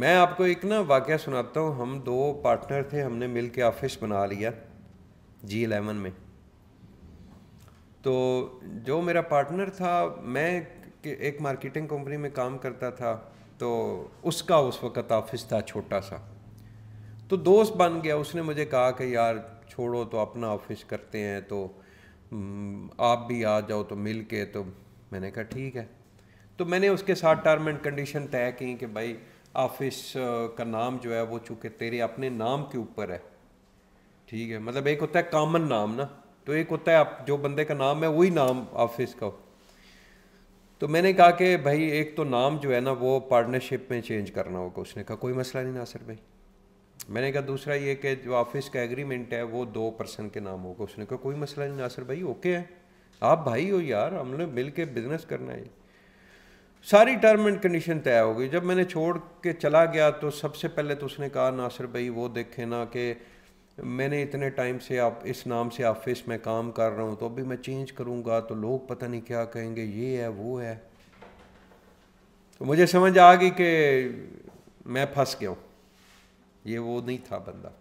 मैं आपको एक ना वाक़ सुनाता हूँ हम दो पार्टनर थे हमने मिल के ऑफिस बना लिया जी एलेवन में तो जो मेरा पार्टनर था मैं एक मार्केटिंग कंपनी में काम करता था तो उसका उस वक़्त ऑफिस था छोटा सा तो दोस्त बन गया उसने मुझे कहा कि यार छोड़ो तो अपना ऑफिस करते हैं तो हम्म, आप भी आ जाओ तो मिल के तो मैंने कहा ठीक है तो मैंने उसके साथ टर्म एंड कंडीशन तय की कि भाई ऑफिस का नाम जो है वो चूँकि तेरे अपने नाम के ऊपर है ठीक है मतलब एक होता है कॉमन नाम ना तो एक होता है आप जो बंदे का नाम है वही नाम ऑफिस का हो तो मैंने कहा कि भाई एक तो नाम जो है ना वो पार्टनरशिप में चेंज करना होगा उसने कहा कोई मसला नहीं नासिर भाई मैंने कहा दूसरा ये कि जो ऑफिस का एग्रीमेंट है वो दो पर्सन के नाम होगा उसने कहा कोई मसला नहीं नासिर भाई ओके है आप भाई हो यार हमने मिल के बिजनेस करना है सारी टर्म एंड कंडीशन तय हो गई जब मैंने छोड़ के चला गया तो सबसे पहले तो उसने कहा नासिर भाई वो देखे ना कि मैंने इतने टाइम से आप इस नाम से ऑफिस में काम कर रहा हूँ तो अभी मैं चेंज करूँगा तो लोग पता नहीं क्या कहेंगे ये है वो है तो मुझे समझ आ गई कि मैं फंस गया हूँ ये वो नहीं था बंदा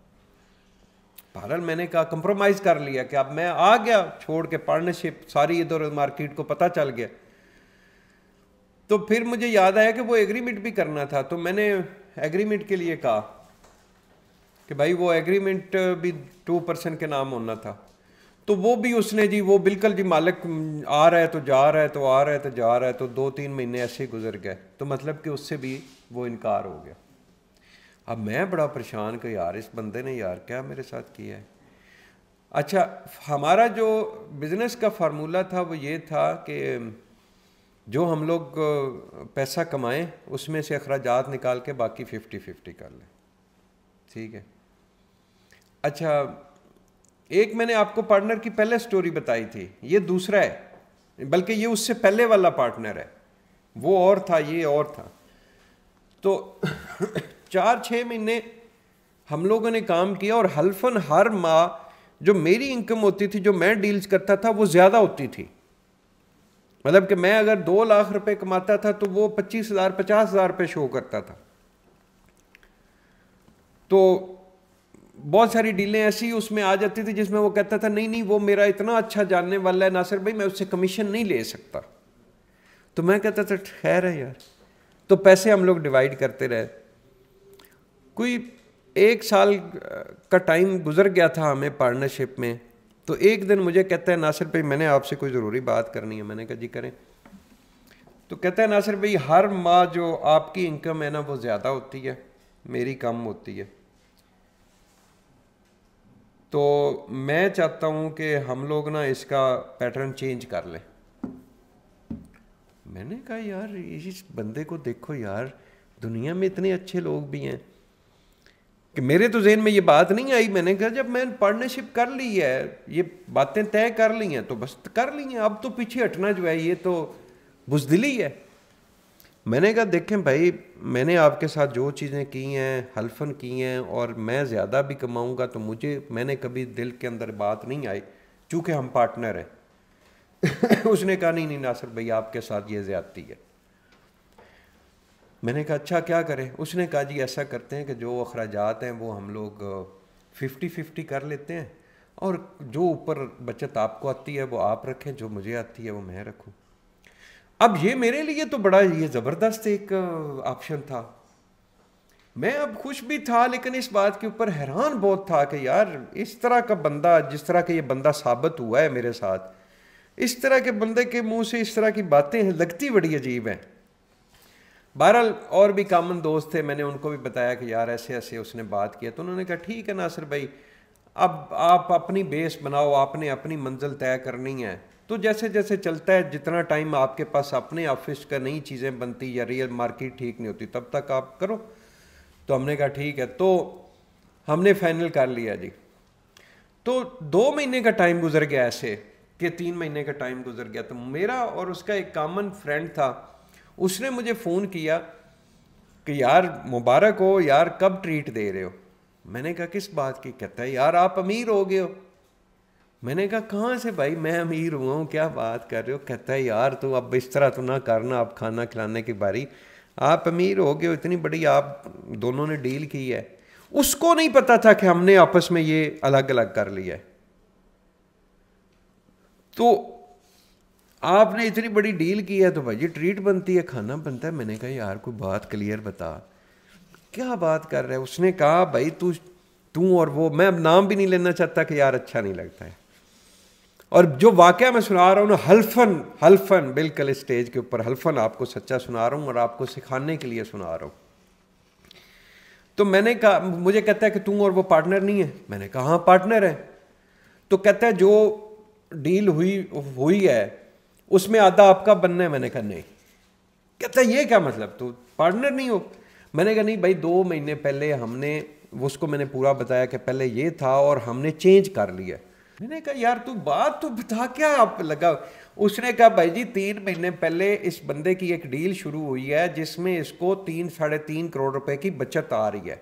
बहरहाल मैंने कहा कंप्रोमाइज़ कर लिया कि अब मैं आ गया छोड़ के पार्टनरशिप सारी इधर मार्केट को पता चल गया तो फिर मुझे याद आया कि वो एग्रीमेंट भी करना था तो मैंने एग्रीमेंट के लिए कहा कि भाई वो एग्रीमेंट भी टू परसेंट के नाम होना था तो वो भी उसने जी वो बिल्कुल जी मालिक आ रहा है तो जा रहा है तो आ रहा है तो जा रहा है तो दो तीन महीने ऐसे ही गुजर गए तो मतलब कि उससे भी वो इनकार हो गया अब मैं बड़ा परेशान कि यार इस बंदे ने यार क्या मेरे साथ किया है अच्छा हमारा जो बिज़नेस का फार्मूला था वो ये था कि जो हम लोग पैसा कमाएं उसमें से अखराज निकाल के बाकी फिफ्टी फिफ्टी कर लें ठीक है अच्छा एक मैंने आपको पार्टनर की पहले स्टोरी बताई थी ये दूसरा है बल्कि ये उससे पहले वाला पार्टनर है वो और था ये और था तो चार छः महीने हम लोगों ने काम किया और हल्फन हर माह जो मेरी इनकम होती थी जो मैं डील्स करता था वो ज़्यादा होती थी मतलब कि मैं अगर दो लाख रुपए कमाता था तो वो पच्चीस हज़ार पचास हज़ार रुपये शो करता था तो बहुत सारी डीलें ऐसी उसमें आ जाती थी जिसमें वो कहता था नहीं नहीं वो मेरा इतना अच्छा जानने वाला है नासिर भाई मैं उससे कमीशन नहीं ले सकता तो मैं कहता था ठहर है यार तो पैसे हम लोग डिवाइड करते रहे कोई एक साल का टाइम गुजर गया था हमें पार्टनरशिप में तो एक दिन मुझे कहता है नासिर भाई मैंने आपसे कोई ज़रूरी बात करनी है मैंने कहा जी करें तो कहता है नासिर भाई हर माह जो आपकी इनकम है ना वो ज़्यादा होती है मेरी कम होती है तो मैं चाहता हूँ कि हम लोग ना इसका पैटर्न चेंज कर लें मैंने कहा यार इस बंदे को देखो यार दुनिया में इतने अच्छे लोग भी हैं कि मेरे तो जहन में ये बात नहीं आई मैंने कहा जब मैंने पार्टनरशिप कर ली है ये बातें तय कर ली हैं तो बस कर ली हैं अब तो पीछे हटना जो है ये तो बुजदिली है मैंने कहा देखें भाई मैंने आपके साथ जो चीज़ें की हैं हल्फन की हैं और मैं ज़्यादा भी कमाऊँगा तो मुझे मैंने कभी दिल के अंदर बात नहीं आई चूँकि हम पार्टनर हैं उसने कहा नहीं नहीं नासिर भाई आपके साथ ये ज़्यादती है मैंने कहा अच्छा क्या करें उसने कहा जी ऐसा करते हैं कि जो अखराज हैं वो हम लोग फिफ्टी फिफ्टी कर लेते हैं और जो ऊपर बचत आपको आती है वो आप रखें जो मुझे आती है वो मैं रखूं अब ये मेरे लिए तो बड़ा ये ज़बरदस्त एक ऑप्शन था मैं अब खुश भी था लेकिन इस बात के ऊपर हैरान बहुत था कि यार इस तरह का बंदा जिस तरह का ये बंदा साबित हुआ है मेरे साथ इस तरह के बंदे के मुंह से इस तरह की बातें हैं लगती बड़ी अजीब हैं बहरहाल और भी कामन दोस्त थे मैंने उनको भी बताया कि यार ऐसे ऐसे उसने बात किया तो उन्होंने कहा ठीक है नासिर भाई अब आप अपनी बेस बनाओ आपने अपनी मंजिल तय करनी है तो जैसे जैसे चलता है जितना टाइम आपके पास अपने ऑफिस का नई चीज़ें बनती या रियल मार्केट ठीक नहीं होती तब तक आप करो तो हमने कहा ठीक है तो हमने फाइनल कर लिया जी तो दो महीने का टाइम गुजर गया ऐसे कि तीन महीने का टाइम गुजर गया तो मेरा और उसका एक कामन फ्रेंड था उसने मुझे फ़ोन किया कि यार मुबारक हो यार कब ट्रीट दे रहे हो मैंने कहा किस बात की कहता है यार आप अमीर हो गए हो मैंने कहा कहाँ से भाई मैं अमीर हुआ हूँ क्या बात कर रहे हो कहता है यार तू अब इस तरह तो ना करना आप खाना खिलाने की बारी आप अमीर हो गए हो इतनी बड़ी आप दोनों ने डील की है उसको नहीं पता था कि हमने आपस में ये अलग अलग कर लिया है तो आपने इतनी बड़ी डील की है तो भाई जी ट्रीट बनती है खाना बनता है मैंने कहा यार कोई बात क्लियर बता क्या बात कर रहे है उसने कहा भाई तू तू और वो मैं अब नाम भी नहीं लेना चाहता कि यार अच्छा नहीं लगता है और जो वाक्य मैं सुना रहा हूँ ना हल्फन हल्फन बिल्कुल स्टेज के ऊपर हल्फन आपको सच्चा सुना रहा हूँ और आपको सिखाने के लिए सुना रहा हूँ तो मैंने कहा मुझे कहता है कि तू और वो पार्टनर नहीं है मैंने कहा हाँ पार्टनर है तो कहता है जो डील हुई हुई है उसमें आधा आपका बनना है मैंने कहा नहीं कहता ये क्या मतलब तू पार्टनर नहीं हो मैंने कहा नहीं भाई दो महीने पहले हमने उसको मैंने पूरा बताया कि पहले ये था और हमने चेंज कर लिया मैंने कहा यार तू बात तो बता क्या आप लगा उसने कहा भाई जी तीन महीने पहले इस बंदे की एक डील शुरू हुई है जिसमें इसको तीन साढ़े तीन करोड़ रुपए की बचत आ रही है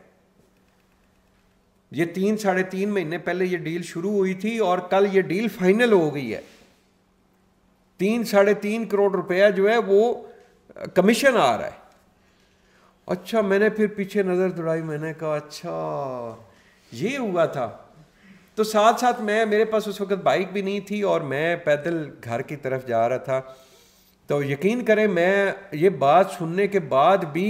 ये तीन साढ़े तीन महीने पहले ये डील शुरू हुई थी और कल ये डील फाइनल हो गई है तीन साढ़े तीन करोड़ रुपया जो है वो कमीशन आ रहा है अच्छा मैंने फिर पीछे नज़र दौड़ाई मैंने कहा अच्छा ये हुआ था तो साथ साथ मैं मेरे पास उस वक्त बाइक भी नहीं थी और मैं पैदल घर की तरफ जा रहा था तो यकीन करें मैं ये बात सुनने के बाद भी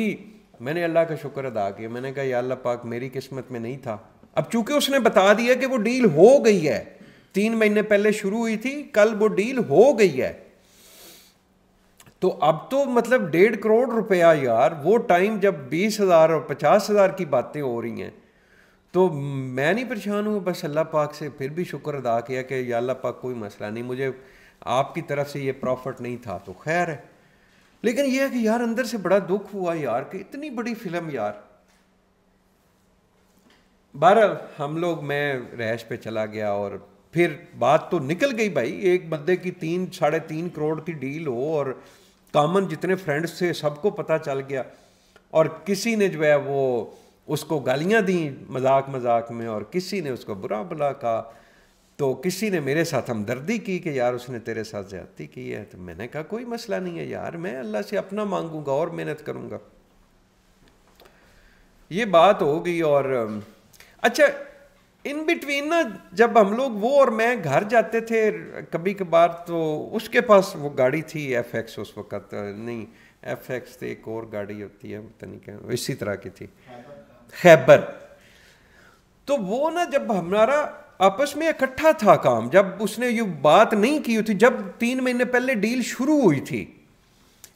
मैंने अल्लाह का शुक्र अदा किया मैंने कहा या अल्लाह पाक मेरी किस्मत में नहीं था अब चूंकि उसने बता दिया कि वो डील हो गई है तीन महीने पहले शुरू हुई थी कल वो डील हो गई है तो अब तो मतलब डेढ़ करोड़ रुपया यार वो टाइम जब बीस हज़ार और पचास हज़ार की बातें हो रही हैं तो मैं नहीं परेशान हूँ बस अल्लाह पाक से फिर भी शुक्र अदा किया कि या अल्लाह पाक कोई मसला नहीं मुझे आपकी तरफ से ये प्रॉफिट नहीं था तो खैर है लेकिन यह है कि यार अंदर से बड़ा दुख हुआ यार कि इतनी बड़ी फिल्म यार बहर हम लोग मैं रहश पे चला गया और फिर बात तो निकल गई भाई एक बंदे की तीन साढ़े तीन करोड़ की डील हो और कॉमन जितने फ्रेंड्स थे सबको पता चल गया और किसी ने जो है वो उसको गालियां दी मजाक मजाक में और किसी ने उसको बुरा बुला कहा तो किसी ने मेरे साथ हमदर्दी की कि यार उसने तेरे साथ ज्यादती की है तो मैंने कहा कोई मसला नहीं है यार मैं अल्लाह से अपना मांगूंगा और मेहनत करूंगा ये बात हो गई और अच्छा इन बिटवीन ना जब हम लोग वो और मैं घर जाते थे कभी कभार तो उसके पास वो गाड़ी थी एफ एक्स उस वक्त नहीं एफ एक्स तो एक और गाड़ी होती है पता नहीं क्या इसी तरह की थी खैबर तो वो ना जब हमारा आपस में इकट्ठा था काम जब उसने ये बात नहीं की थी जब तीन महीने पहले डील शुरू हुई थी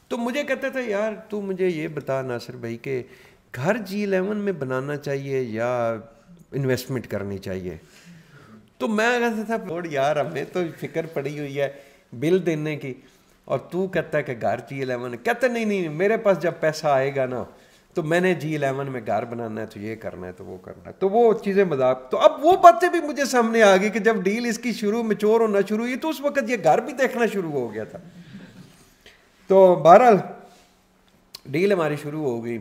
तो मुझे कहते थे यार तू मुझे ये बता नासिर भाई के घर जी इलेवन में बनाना चाहिए या इन्वेस्टमेंट करनी चाहिए तो मैं कहता था बोर्ड यार हमें तो फिक्र पड़ी हुई है बिल देने की और तू कहता है कि घर जी इलेवन कहते नहीं नहीं मेरे पास जब पैसा आएगा ना तो मैंने जी इलेवन में घर बनाना है तो ये करना है तो वो करना है तो वो चीज़ें मजाक तो अब वो बातें भी मुझे सामने आ गई कि जब डील इसकी शुरू मचोर होना शुरू हुई तो उस वक्त ये घर भी देखना शुरू हो गया था तो बहरहाल डील हमारी शुरू हो गई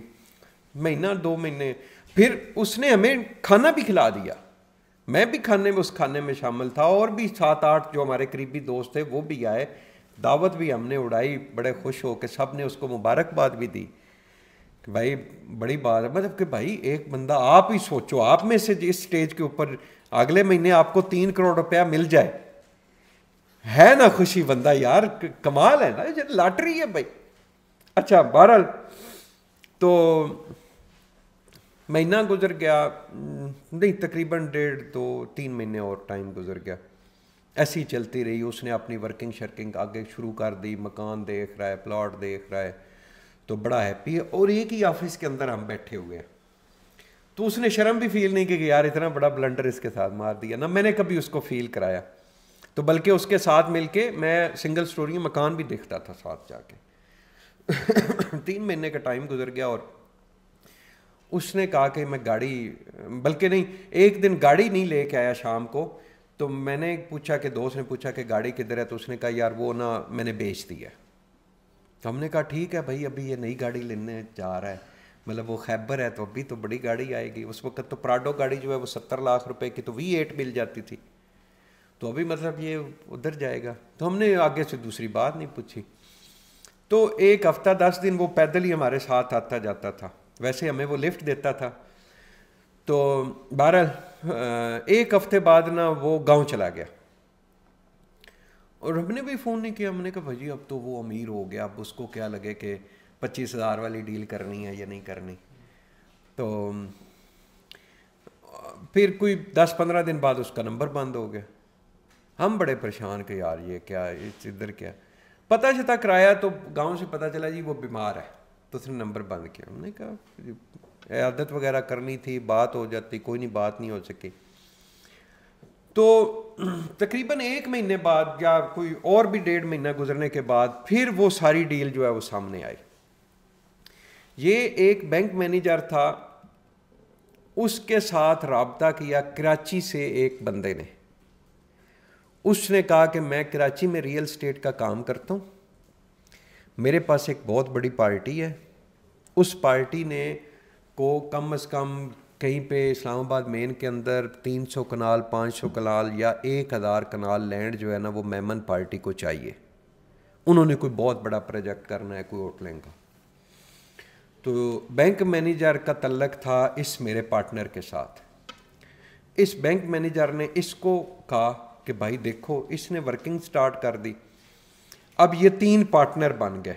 महीना दो महीने फिर उसने हमें खाना भी खिला दिया मैं भी खाने में उस खाने में शामिल था और भी सात आठ जो हमारे करीबी दोस्त थे वो भी आए दावत भी हमने उड़ाई बड़े खुश हो के सब ने उसको मुबारकबाद भी दी कि भाई बड़ी बात है मतलब कि भाई एक बंदा आप ही सोचो आप में से इस स्टेज के ऊपर अगले महीने आपको तीन करोड़ रुपया मिल जाए है ना खुशी बंदा यार कमाल है ना लॉटरी है भाई अच्छा बहरहाल तो महीना गुजर गया हम्म, नहीं तकरीबन डेढ़ दो तीन महीने और टाइम गुजर गया ऐसी चलती रही उसने अपनी वर्किंग शर्किंग आगे शुरू कर दी मकान देख रहा है प्लाट देख रहा है तो बड़ा हैप्पी है और एक ही ऑफिस के अंदर हम बैठे हुए हैं तो उसने शर्म भी फील नहीं की यार इतना बड़ा ब्लंडर इसके साथ मार दिया ना मैंने कभी उसको फील कराया तो बल्कि उसके साथ मिलके मैं सिंगल स्टोरी मकान भी देखता था साथ जाके तीन महीने का टाइम गुजर गया और उसने कहा कि मैं गाड़ी बल्कि नहीं एक दिन गाड़ी नहीं लेके आया शाम को तो मैंने पूछा कि दोस्त ने पूछा कि गाड़ी किधर है तो उसने कहा यार वो ना मैंने बेच दी है तो हमने कहा ठीक है भाई अभी ये नई गाड़ी लेने जा रहा है मतलब वो खैबर है तो अभी तो बड़ी गाड़ी आएगी उस वक्त तो प्राडो गाड़ी जो है वो सत्तर लाख रुपए की तो वी एट मिल जाती थी तो अभी मतलब ये उधर जाएगा तो हमने आगे से दूसरी बात नहीं पूछी तो एक हफ्ता दस दिन वो पैदल ही हमारे साथ आता जाता था वैसे हमें वो लिफ्ट देता था तो बहरहाल एक हफ्ते बाद ना वो गांव चला गया और हमने भी फ़ोन नहीं किया हमने कहा भाई अब तो वो अमीर हो गया अब उसको क्या लगे कि पच्चीस हज़ार वाली डील करनी है या नहीं करनी तो फिर कोई दस पंद्रह दिन बाद उसका नंबर बंद हो गया हम बड़े परेशान के यार ये क्या इधर क्या पता चता कराया तो गांव से पता चला जी वो बीमार है तो उसने नंबर बंद किया हमने कहा आदत वगैरह करनी थी बात हो जाती कोई नहीं बात नहीं हो सकी तो तकरीबन एक महीने बाद या कोई और भी डेढ़ महीना गुजरने के बाद फिर वो सारी डील जो है वो सामने आई ये एक बैंक मैनेजर था उसके साथ रबता किया कराची से एक बंदे ने उसने कहा कि मैं कराची में रियल स्टेट का काम करता हूँ मेरे पास एक बहुत बड़ी पार्टी है उस पार्टी ने को कम अज़ कम कहीं पे इस्लामाबाद मेन के अंदर 300 कनाल 500 कनाल या 1000 कनाल लैंड जो है ना वो मेमन पार्टी को चाहिए उन्होंने कोई बहुत बड़ा प्रोजेक्ट करना है कोई होटलें का तो बैंक मैनेजर का तल्लक था इस मेरे पार्टनर के साथ इस बैंक मैनेजर ने इसको कहा कि भाई देखो इसने वर्किंग स्टार्ट कर दी अब ये तीन पार्टनर बन गए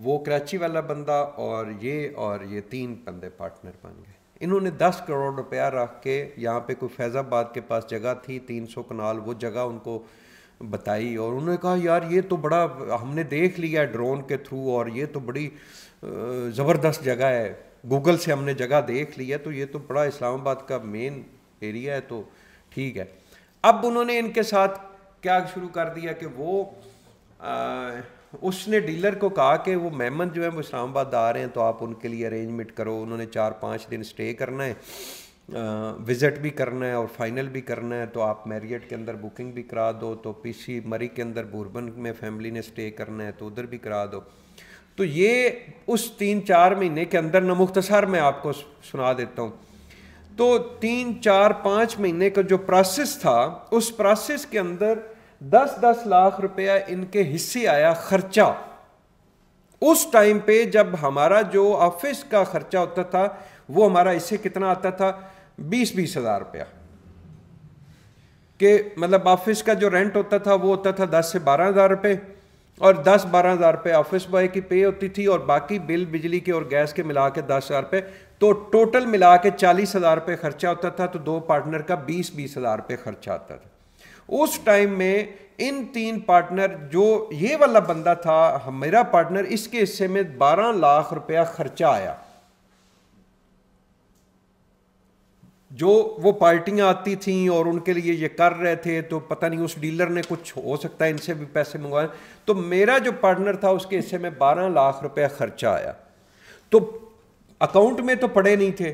वो कराची वाला बंदा और ये और ये तीन बंदे पार्टनर बन गए इन्होंने दस करोड़ रुपया रख के यहाँ पे कोई फैज़ाबाद के पास जगह थी तीन सौ कनाल वो जगह उनको बताई और उन्होंने कहा यार ये तो बड़ा हमने देख लिया ड्रोन के थ्रू और ये तो बड़ी ज़बरदस्त जगह है गूगल से हमने जगह देख ली है तो ये तो बड़ा इस्लामाबाद का मेन एरिया है तो ठीक है अब उन्होंने इनके साथ क्या शुरू कर दिया कि वो आ, उसने डीलर को कहा कि वो मेहमान जो है वो इस्लामाबाद आ रहे हैं तो आप उनके लिए अरेंजमेंट करो उन्होंने चार पाँच दिन स्टे करना है विज़िट भी करना है और फाइनल भी करना है तो आप मैरियट के अंदर बुकिंग भी करा दो तो पीसी मरी के अंदर बोरबन में फैमिली ने स्टे करना है तो उधर भी करा दो तो ये उस तीन चार महीने के अंदर ना मुख्तसर मैं आपको सुना देता हूँ तो तीन चार पाँच महीने का जो प्रोसेस था उस प्रोसेस के अंदर दस दस लाख रुपया इनके हिस्से आया खर्चा उस टाइम पे जब हमारा जो ऑफिस का खर्चा होता था वो हमारा इससे कितना आता था बीस बीस हजार रुपया के मतलब ऑफिस का जो रेंट होता था वो होता था दस से बारह हजार रुपये और दस बारह हजार रुपये ऑफिस बॉय की पे होती थी और बाकी बिल बिजली के और गैस के मिला के दस हजार रुपये तो टोटल मिला के चालीस हजार रुपये खर्चा होता था तो दो पार्टनर का बीस बीस हजार रुपये खर्चा आता था उस टाइम में इन तीन पार्टनर जो ये वाला बंदा था मेरा पार्टनर इसके हिस्से में बारह लाख रुपया खर्चा आया जो वो पार्टियां आती थीं और उनके लिए ये कर रहे थे तो पता नहीं उस डीलर ने कुछ हो सकता है इनसे भी पैसे मंगवाए तो मेरा जो पार्टनर था उसके हिस्से में बारह लाख रुपया खर्चा आया तो अकाउंट में तो पड़े नहीं थे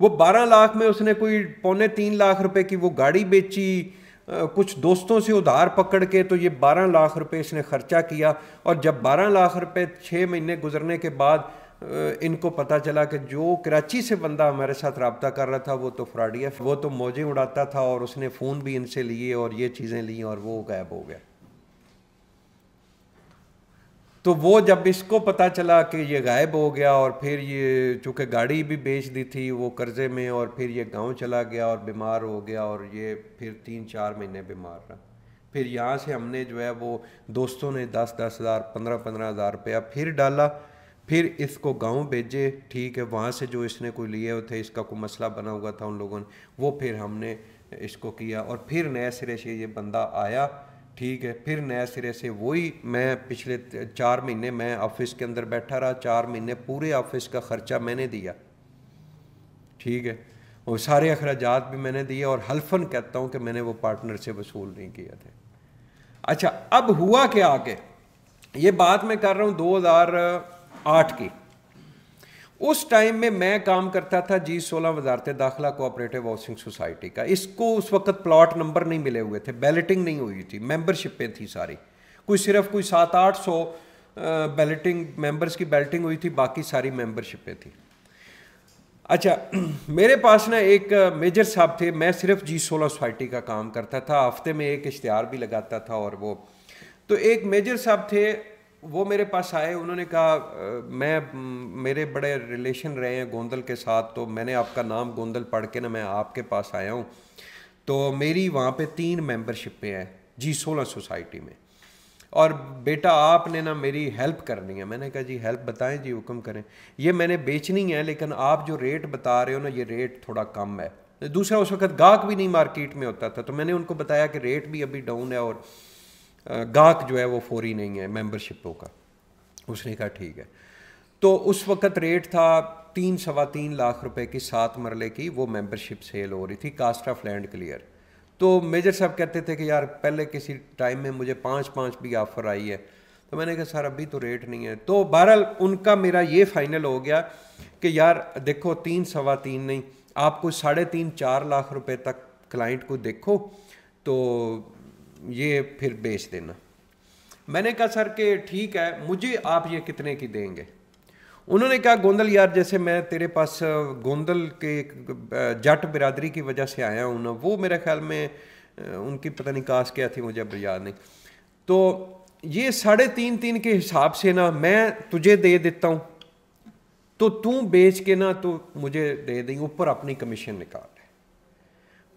वो बारह लाख में उसने कोई पौने तीन लाख रुपए की वो गाड़ी बेची कुछ दोस्तों से उधार पकड़ के तो ये 12 लाख रुपए इसने ख़र्चा किया और जब 12 लाख रुपए छः महीने गुजरने के बाद इनको पता चला कि जो कराची से बंदा हमारे साथ रबता कर रहा था वो तो फ्रॉडिया वो तो मौजें उड़ाता था और उसने फ़ोन भी इनसे लिए और ये चीज़ें ली और वो गायब हो गया तो वो जब इसको पता चला कि ये गायब हो गया और फिर ये चूँकि गाड़ी भी बेच दी थी वो कर्ज़े में और फिर ये गांव चला गया और बीमार हो गया और ये फिर तीन चार महीने बीमार रहा फिर यहाँ से हमने जो है वो दोस्तों ने दस दस हज़ार पंद्रह पंद्रह हज़ार रुपया फिर डाला फिर इसको गांव भेजे ठीक है वहाँ से जो इसने कोई लिए हुए थे इसका कोई मसला बना हुआ था उन लोगों ने वो फिर हमने इसको किया और फिर नए सिरे से ये बंदा आया ठीक है फिर नए सिरे से वही मैं पिछले चार महीने मैं ऑफिस के अंदर बैठा रहा चार महीने पूरे ऑफिस का ख़र्चा मैंने दिया ठीक है और सारे अखराज भी मैंने दिए और हल्फन कहता हूँ कि मैंने वो पार्टनर से वसूल नहीं किया थे अच्छा अब हुआ क्या आगे ये बात मैं कर रहा हूँ 2008 की उस टाइम में मैं काम करता था जी सोलह वजारत दाखिला कोऑपरेटिव हाउसिंग सोसाइटी का इसको उस वक्त प्लॉट नंबर नहीं मिले हुए थे बैलेटिंग नहीं हुई थी मेंबरशिपें थी सारी कोई सिर्फ कोई सात आठ सौ बैलेटिंग मेंबर्स की बैलेटिंग हुई थी बाकी सारी मेंबरशिपें थी अच्छा मेरे पास ना एक मेजर साहब थे मैं सिर्फ जी सोलह सोसाइटी का काम करता था हफ्ते में एक इश्तहार भी लगाता था और वो तो एक मेजर साहब थे वो मेरे पास आए उन्होंने कहा मैं मेरे बड़े रिलेशन रहे हैं गोंदल के साथ तो मैंने आपका नाम गोंदल पढ़ के ना मैं आपके पास आया हूँ तो मेरी वहाँ पे तीन मेंबरशिपें हैं जी सोलह सोसाइटी में और बेटा आपने ना मेरी हेल्प करनी है मैंने कहा जी हेल्प बताएं जी हुक्म करें ये मैंने बेचनी है लेकिन आप जो रेट बता रहे हो ना ये रेट थोड़ा कम है दूसरा उस वक्त गाहक भी नहीं मार्केट में होता था तो मैंने उनको बताया कि रेट भी अभी डाउन है और गाहक जो है वो फौरी नहीं है मेंबरशिपों का उसने कहा ठीक है तो उस वक्त रेट था तीन सवा तीन लाख रुपए की सात मरले की वो मेंबरशिप सेल हो रही थी कास्ट ऑफ लैंड क्लियर तो मेजर साहब कहते थे कि यार पहले किसी टाइम में मुझे पाँच पाँच भी ऑफ़र आई है तो मैंने कहा सर अभी तो रेट नहीं है तो बहरहाल उनका मेरा ये फाइनल हो गया कि यार देखो तीन सवा तीन नहीं आपको साढ़े तीन चार लाख रुपए तक क्लाइंट को देखो तो ये फिर बेच देना मैंने कहा सर कि ठीक है मुझे आप ये कितने की देंगे उन्होंने कहा गोंदल यार जैसे मैं तेरे पास गोंदल के जट बिरादरी की वजह से आया हूँ ना वो मेरे ख्याल में उनकी पता नहीं कास क्या थी मुझे अब याद नहीं तो ये साढ़े तीन तीन के हिसाब से ना मैं तुझे दे देता हूँ तो तू बेच के ना तो मुझे दे दें ऊपर अपनी कमीशन निकाल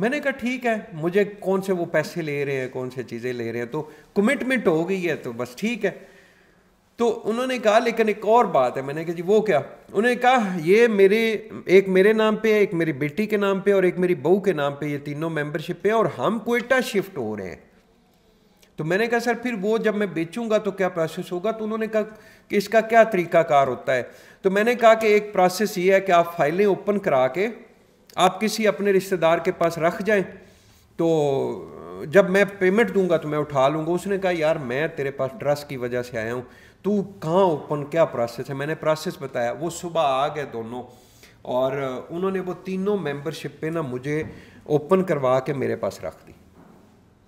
मैंने कहा ठीक है मुझे कौन से वो पैसे ले रहे हैं कौन से चीज़ें ले रहे हैं तो कमिटमेंट हो गई है तो बस ठीक है तो उन्होंने कहा लेकिन एक और बात है मैंने कहा जी वो क्या उन्होंने कहा ये मेरे एक मेरे नाम पे एक मेरी बेटी के नाम पे और एक मेरी बहू के नाम पे ये तीनों मेंबरशिप पे और हम कोयटा शिफ्ट हो रहे हैं तो मैंने कहा सर फिर वो जब मैं बेचूंगा तो क्या प्रोसेस होगा तो उन्होंने कहा कि इसका क्या तरीकाकार होता है तो मैंने कहा कि एक प्रोसेस ये है कि आप फाइलें ओपन करा के आप किसी अपने रिश्तेदार के पास रख जाएं तो जब मैं पेमेंट दूंगा तो मैं उठा लूँगा उसने कहा यार मैं तेरे पास ट्रस्ट की वजह से आया हूँ तू कहाँ ओपन क्या प्रोसेस है मैंने प्रोसेस बताया वो सुबह आ गए दोनों और उन्होंने वो तीनों मेंबरशिप पे ना मुझे ओपन करवा के मेरे पास रख दी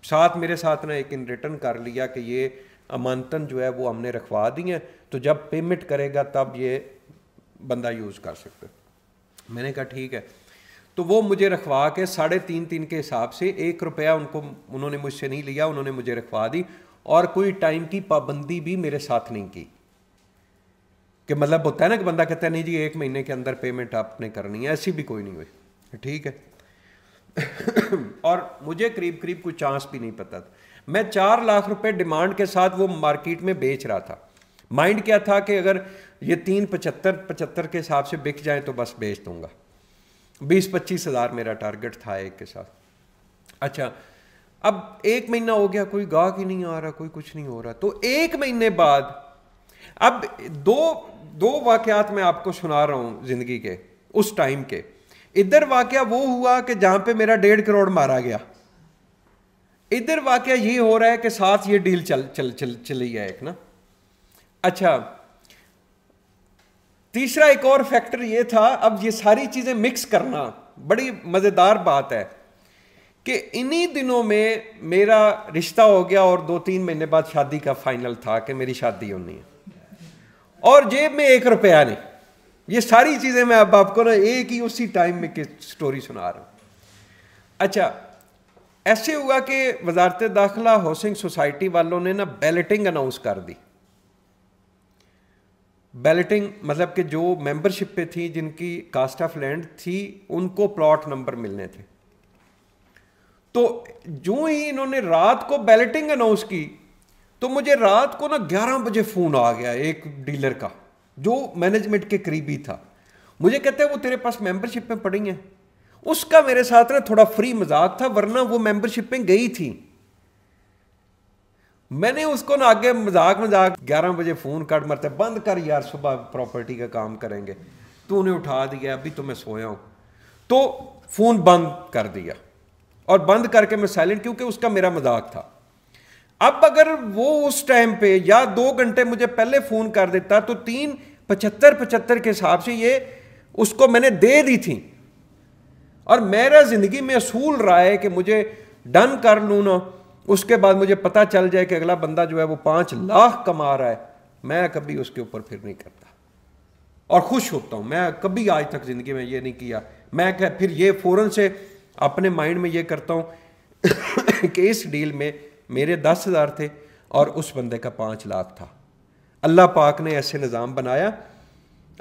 साथ मेरे साथ ना एक इन रिटर्न कर लिया कि ये अमानतन जो है वो हमने रखवा दी है तो जब पेमेंट करेगा तब ये बंदा यूज़ कर सकता मैंने कहा ठीक है तो वो मुझे रखवा के साढ़े तीन तीन के हिसाब से एक रुपया उनको उन्होंने मुझसे नहीं लिया उन्होंने मुझे रखवा दी और कोई टाइम की पाबंदी भी मेरे साथ नहीं की कि मतलब होता है ना कि बंदा कहता है नहीं जी एक महीने के अंदर पेमेंट आपने करनी है ऐसी भी कोई नहीं हुई ठीक है और मुझे करीब करीब कोई चांस भी नहीं पता था मैं चार लाख रुपए डिमांड के साथ वो मार्केट में बेच रहा था माइंड क्या था कि अगर ये तीन पचहत्तर पचहत्तर के हिसाब से बिक जाए तो बस बेच दूंगा बीस पच्चीस हज़ार मेरा टारगेट था एक के साथ अच्छा अब एक महीना हो गया कोई गाह ही नहीं आ रहा कोई कुछ नहीं हो रहा तो एक महीने बाद अब दो दो वाकयात मैं आपको सुना रहा हूं ज़िंदगी के उस टाइम के इधर वाकया वो हुआ कि जहां पे मेरा डेढ़ करोड़ मारा गया इधर वाकया ये हो रहा है कि साथ ये डील चल चल चल चली है एक ना अच्छा तीसरा एक और फैक्टर ये था अब ये सारी चीज़ें मिक्स करना बड़ी मज़ेदार बात है कि इन्हीं दिनों में मेरा रिश्ता हो गया और दो तीन महीने बाद शादी का फाइनल था कि मेरी शादी होनी है और जेब में एक रुपया नहीं ये सारी चीज़ें मैं अब आपको ना एक ही उसी टाइम में स्टोरी सुना रहा हूँ अच्छा ऐसे हुआ कि वजारत दाखिला हाउसिंग सोसाइटी वालों ने ना बैलेटिंग अनाउंस कर दी बैलेटिंग मतलब कि जो मेंबरशिप पे थी जिनकी कास्ट ऑफ लैंड थी उनको प्लॉट नंबर मिलने थे तो जो ही इन्होंने रात को बैलेटिंग अनाउंस की तो मुझे रात को ना ग्यारह बजे फ़ोन आ गया एक डीलर का जो मैनेजमेंट के करीबी था मुझे कहते हैं वो तेरे पास मेंबरशिप में पड़ी हैं उसका मेरे साथ ना थोड़ा फ्री मजाक था वरना वो मेंबरशिप में गई थी मैंने उसको ना आगे मजाक मजाक 11 बजे फ़ोन कर मरते बंद कर यार सुबह प्रॉपर्टी का काम करेंगे तूने उठा दिया अभी तो मैं सोया हूं तो फ़ोन बंद कर दिया और बंद करके मैं साइलेंट क्योंकि उसका मेरा मजाक था अब अगर वो उस टाइम पे या दो घंटे मुझे पहले फ़ोन कर देता तो तीन पचहत्तर पचहत्तर के हिसाब से ये उसको मैंने दे दी थी और मेरा ज़िंदगी में असूल रहा है कि मुझे डन कर लू ना उसके बाद मुझे पता चल जाए कि अगला बंदा जो है वो पांच लाख कमा रहा है मैं कभी उसके ऊपर फिर नहीं करता और खुश होता हूं मैं कभी आज तक ज़िंदगी में ये नहीं किया मैं कह फिर ये फ़ौरन से अपने माइंड में ये करता हूं कि इस डील में मेरे दस हज़ार थे और उस बंदे का पांच लाख था अल्लाह पाक ने ऐसे निज़ाम बनाया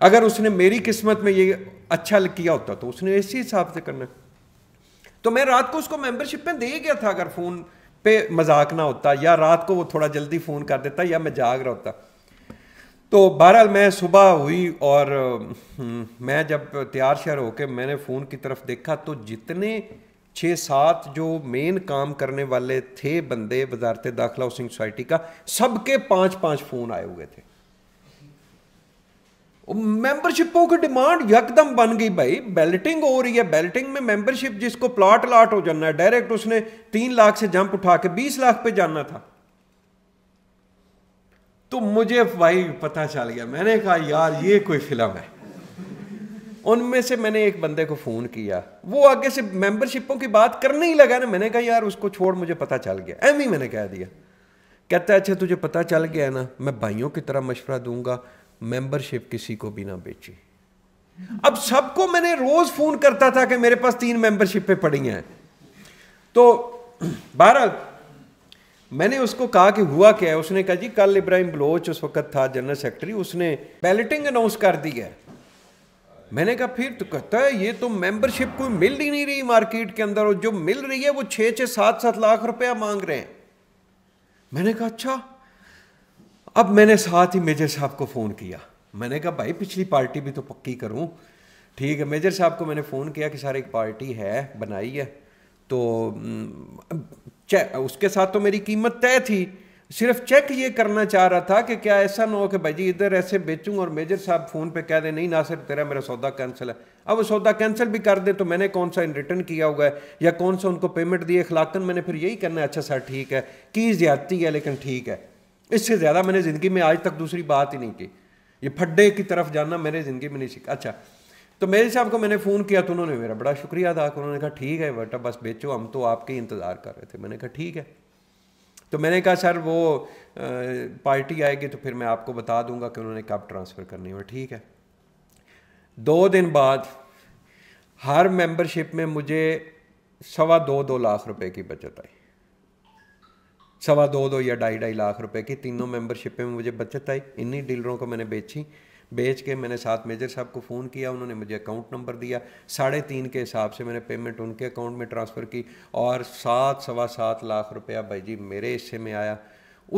अगर उसने मेरी किस्मत में ये अच्छा किया होता तो उसने इसी हिसाब से करना तो मैं रात को उसको मेंबरशिप में दे गया था अगर फ़ोन पे मजाक ना होता या रात को वो थोड़ा जल्दी फ़ोन कर देता या मैं जाग रहा होता तो बहरहाल मैं सुबह हुई और हम्म, मैं जब तैयार श्यार होकर मैंने फ़ोन की तरफ देखा तो जितने छः सात जो मेन काम करने वाले थे बंदे वजारत दाखिला हाउसिंग सोसाइटी का सबके पाँच पाँच फ़ोन आए हुए थे मेंबरशिपों की डिमांड यकदम बन गई भाई बेल्टिंग हो रही है बेल्टिंग में मेंबरशिप जिसको प्लॉट लाट हो जाना है डायरेक्ट उसने तीन लाख से जंप उठा के बीस लाख पे जाना था तो मुझे भाई पता चल गया मैंने कहा यार ये कोई फिल्म है उनमें से मैंने एक बंदे को फ़ोन किया वो आगे से मेंबरशिपों की बात करने ही लगा ना मैंने कहा यार उसको छोड़ मुझे पता चल गया एम ही मैंने कह दिया कहता है अच्छा तुझे पता चल गया है ना मैं भाइयों की तरह मशवरा दूंगा मेंबरशिप किसी को भी ना बेची अब सबको मैंने रोज फोन करता था कि मेरे पास तीन मेंबरशिप पड़ी हैं तो बहरहाल मैंने उसको कहा कि हुआ क्या है उसने कहा जी कल इब्राहिम बलोच उस वक्त था जनरल सेक्रेटरी उसने बैलेटिंग अनाउंस कर दी है मैंने कहा फिर तो कहता है ये तो मेंबरशिप कोई मिल ही नहीं रही मार्केट के अंदर और जो मिल रही है वो छः छः सात सात लाख रुपया मांग रहे हैं मैंने कहा अच्छा अब मैंने साथ ही मेजर साहब को फ़ोन किया मैंने कहा भाई पिछली पार्टी भी तो पक्की करूँ ठीक है मेजर साहब को मैंने फ़ोन किया कि सर एक पार्टी है बनाई है तो उसके साथ तो मेरी कीमत तय थी सिर्फ चेक ये करना चाह रहा था कि क्या ऐसा ना हो कि भाई जी इधर ऐसे बेचूं और मेजर साहब फ़ोन पे कह दे नहीं ना सिर्फ तेरा मेरा सौदा कैंसिल है अब वो सौदा कैंसिल भी कर दे तो मैंने कौन सा इन रिटर्न किया हुआ है या कौन सा उनको पेमेंट दिए अखलाकन मैंने फिर यही करना है अच्छा सर ठीक है की ज़्यादती है लेकिन ठीक है इससे ज़्यादा मैंने ज़िंदगी में आज तक दूसरी बात ही नहीं की ये फड्डे की तरफ जाना मैंने ज़िंदगी में नहीं सीखा अच्छा तो मेरे साहब को मैंने फ़ोन किया तो उन्होंने मेरा बड़ा शुक्रिया अदा किया उन्होंने कहा ठीक है बेटा बस बेचो हम तो आपके इंतज़ार कर रहे थे मैंने कहा ठीक है तो मैंने कहा सर वो पार्टी आएगी तो फिर मैं आपको बता दूंगा कि उन्होंने कब ट्रांसफ़र करनी है ठीक है दो दिन बाद हर मेंबरशिप में मुझे सवा दो दो लाख रुपए की बचत आई सवा दो दो या ढाई ढाई लाख रुपए की तीनों मेंबरशिप में मुझे बचत आई इन्हीं डीलरों को मैंने बेची बेच के मैंने साथ मेजर साहब को फ़ोन किया उन्होंने मुझे अकाउंट नंबर दिया साढ़े तीन के हिसाब से मैंने पेमेंट उनके अकाउंट में ट्रांसफ़र की और सात सवा सात लाख रुपया भाई जी मेरे हिस्से में आया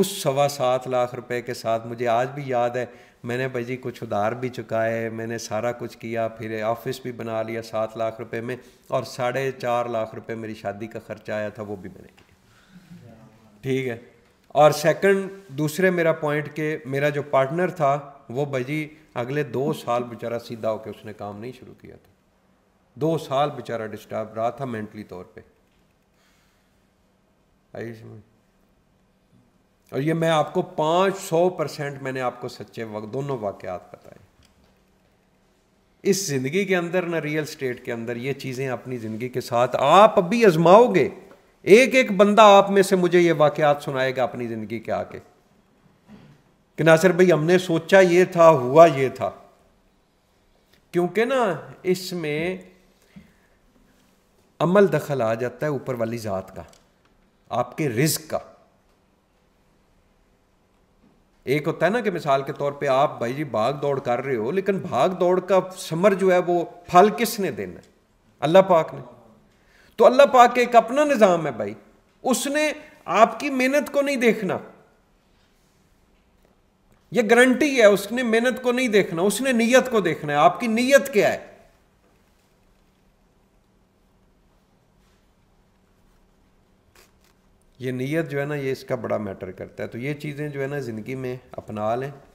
उस सवा सात लाख रुपए के साथ मुझे आज भी याद है मैंने भाई जी कुछ उधार भी चुकाए मैंने सारा कुछ किया फिर ऑफिस भी बना लिया सात लाख रुपए में और साढ़े चार लाख रुपए मेरी शादी का खर्चा आया था वो भी मैंने किया ठीक है और सेकंड दूसरे मेरा पॉइंट के मेरा जो पार्टनर था वो भाई अगले दो साल बेचारा सीधा होकर उसने काम नहीं शुरू किया था दो साल बेचारा डिस्टर्ब रहा था मेंटली तौर पे आई और ये मैं आपको पाँच सौ परसेंट मैंने आपको सच्चे वक्त दोनों वाक्यात बताए इस जिंदगी के अंदर ना रियल स्टेट के अंदर ये चीज़ें अपनी ज़िंदगी के साथ आप अभी आजमाओगे एक एक बंदा आप में से मुझे ये वाकयात सुनाएगा अपनी ज़िंदगी के आके कि नासिर भाई हमने सोचा ये था हुआ ये था क्योंकि ना इसमें अमल दखल आ जाता है ऊपर वाली ज़ात का आपके रिज्क का एक होता है ना कि मिसाल के तौर पे आप भाई जी भाग दौड़ कर रहे हो लेकिन भाग दौड़ का समर जो है वो फल किसने देना है अल्लाह पाक ने तो अल्लाह पाक का एक अपना निज़ाम है भाई उसने आपकी मेहनत को नहीं देखना यह गारंटी है उसने मेहनत को नहीं देखना उसने नीयत को देखना है आपकी नीयत क्या है ये नीयत जो है ना ये इसका बड़ा मैटर करता है तो ये चीज़ें जो है ना ज़िंदगी में अपना लें